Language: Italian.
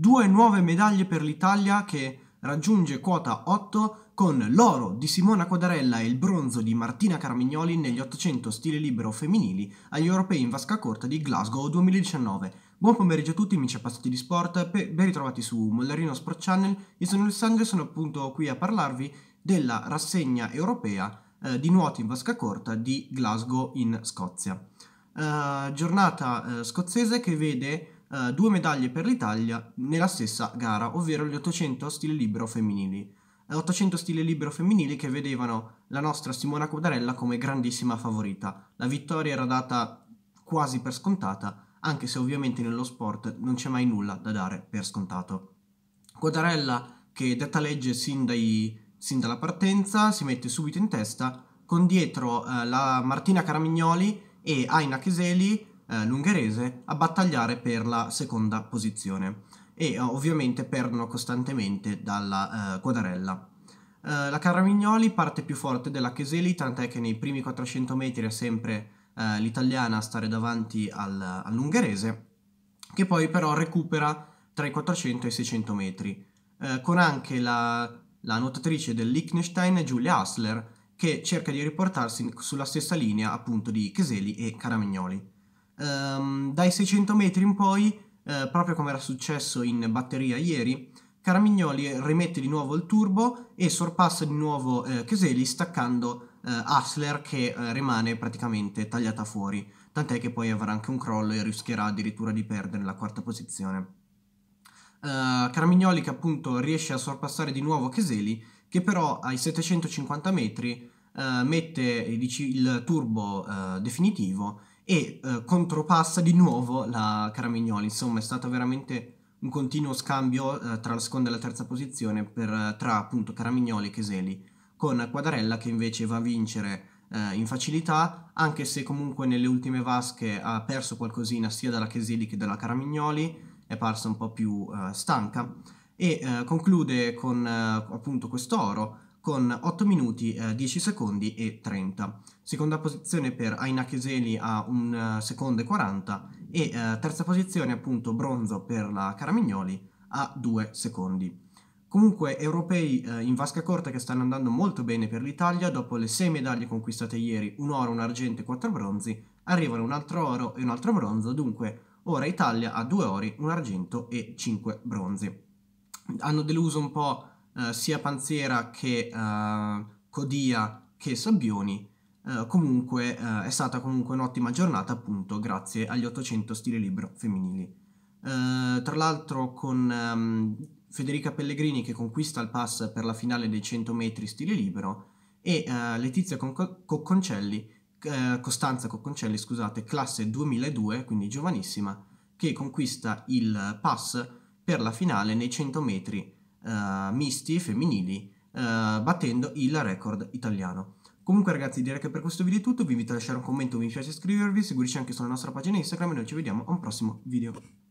Due nuove medaglie per l'Italia che raggiunge quota 8 con l'oro di Simona Quadarella e il bronzo di Martina Carmignoli negli 800 stile libero femminili agli europei in vasca corta di Glasgow 2019. Buon pomeriggio a tutti amici appassionati di sport, ben ritrovati su Mollerino Sport Channel, io sono Alessandro e sono appunto qui a parlarvi della rassegna europea eh, di nuoto in vasca corta di Glasgow in Scozia. Eh, giornata eh, scozzese che vede eh, due medaglie per l'Italia nella stessa gara, ovvero gli 800 stile libero femminili. 800 eh, stile libero femminili che vedevano la nostra Simona Codarella come grandissima favorita. La vittoria era data quasi per scontata, anche se ovviamente nello sport non c'è mai nulla da dare per scontato. Codarella, che detta legge sin, dai, sin dalla partenza, si mette subito in testa, con dietro eh, la Martina Caramignoli e Aina Cheseli eh, l'ungherese a battagliare per la seconda posizione e eh, ovviamente perdono costantemente dalla eh, Quadarella. Eh, la Caramignoli parte più forte della Cheseli, tant'è che nei primi 400 metri è sempre eh, l'italiana a stare davanti al, all'ungherese, che poi però recupera tra i 400 e i 600 metri, con anche la, la nuotatrice del Liechtenstein Giulia Hassler, che cerca di riportarsi sulla stessa linea appunto di Cheseli e Caramignoli. Um, dai 600 metri in poi, eh, proprio come era successo in batteria ieri, Caramignoli rimette di nuovo il turbo e sorpassa di nuovo eh, Cheseli staccando eh, Hasler che eh, rimane praticamente tagliata fuori, tant'è che poi avrà anche un crollo e rischierà addirittura di perdere la quarta posizione. Uh, eh, Carmignoli che appunto riesce a sorpassare di nuovo Cheseli che però ai 750 metri uh, mette eh, dici, il turbo uh, definitivo e eh, contropassa di nuovo la Caramignoli. Insomma, è stato veramente un continuo scambio eh, tra la seconda e la terza posizione per, eh, tra appunto Caramignoli e Cheseli, con Quadarella che invece va a vincere eh, in facilità, anche se comunque nelle ultime vasche ha perso qualcosina sia dalla Cheseli che dalla Caramignoli, è parsa un po' più eh, stanca e eh, conclude con appunto oro con 8 minuti, eh, 10 secondi e 30. Seconda posizione per Aina Cheseli a 1 eh, secondo e 40 e eh, terza posizione appunto bronzo per la Caramignoli a 2 secondi. Comunque europei eh, in vasca corta che stanno andando molto bene per l'Italia, dopo le 6 medaglie conquistate ieri, un oro, un argento e 4 bronzi, arrivano un altro oro e un altro bronzo, dunque ora Italia ha 2 ori, un argento e 5 bronzi. Hanno deluso un po' Eh, sia Panzera che eh, Codia che Sabbioni, eh, comunque eh, è stata comunque un'ottima giornata appunto grazie agli 800 stile libero femminili. Eh, tra l'altro con ehm, Federica Pellegrini che conquista il pass per la finale dei 100 metri stile libero e Letizia Con- Cocconcelli Costanza Cocconcelli, scusate, classe 2002, quindi giovanissima, che conquista il pass per la finale nei 100 metri uh, misti femminili uh, battendo il record italiano. Comunque ragazzi direi che per questo video è tutto, vi invito a lasciare un commento, un mi piace iscrivervi, seguirci anche sulla nostra pagina Instagram e noi ci vediamo a un prossimo video.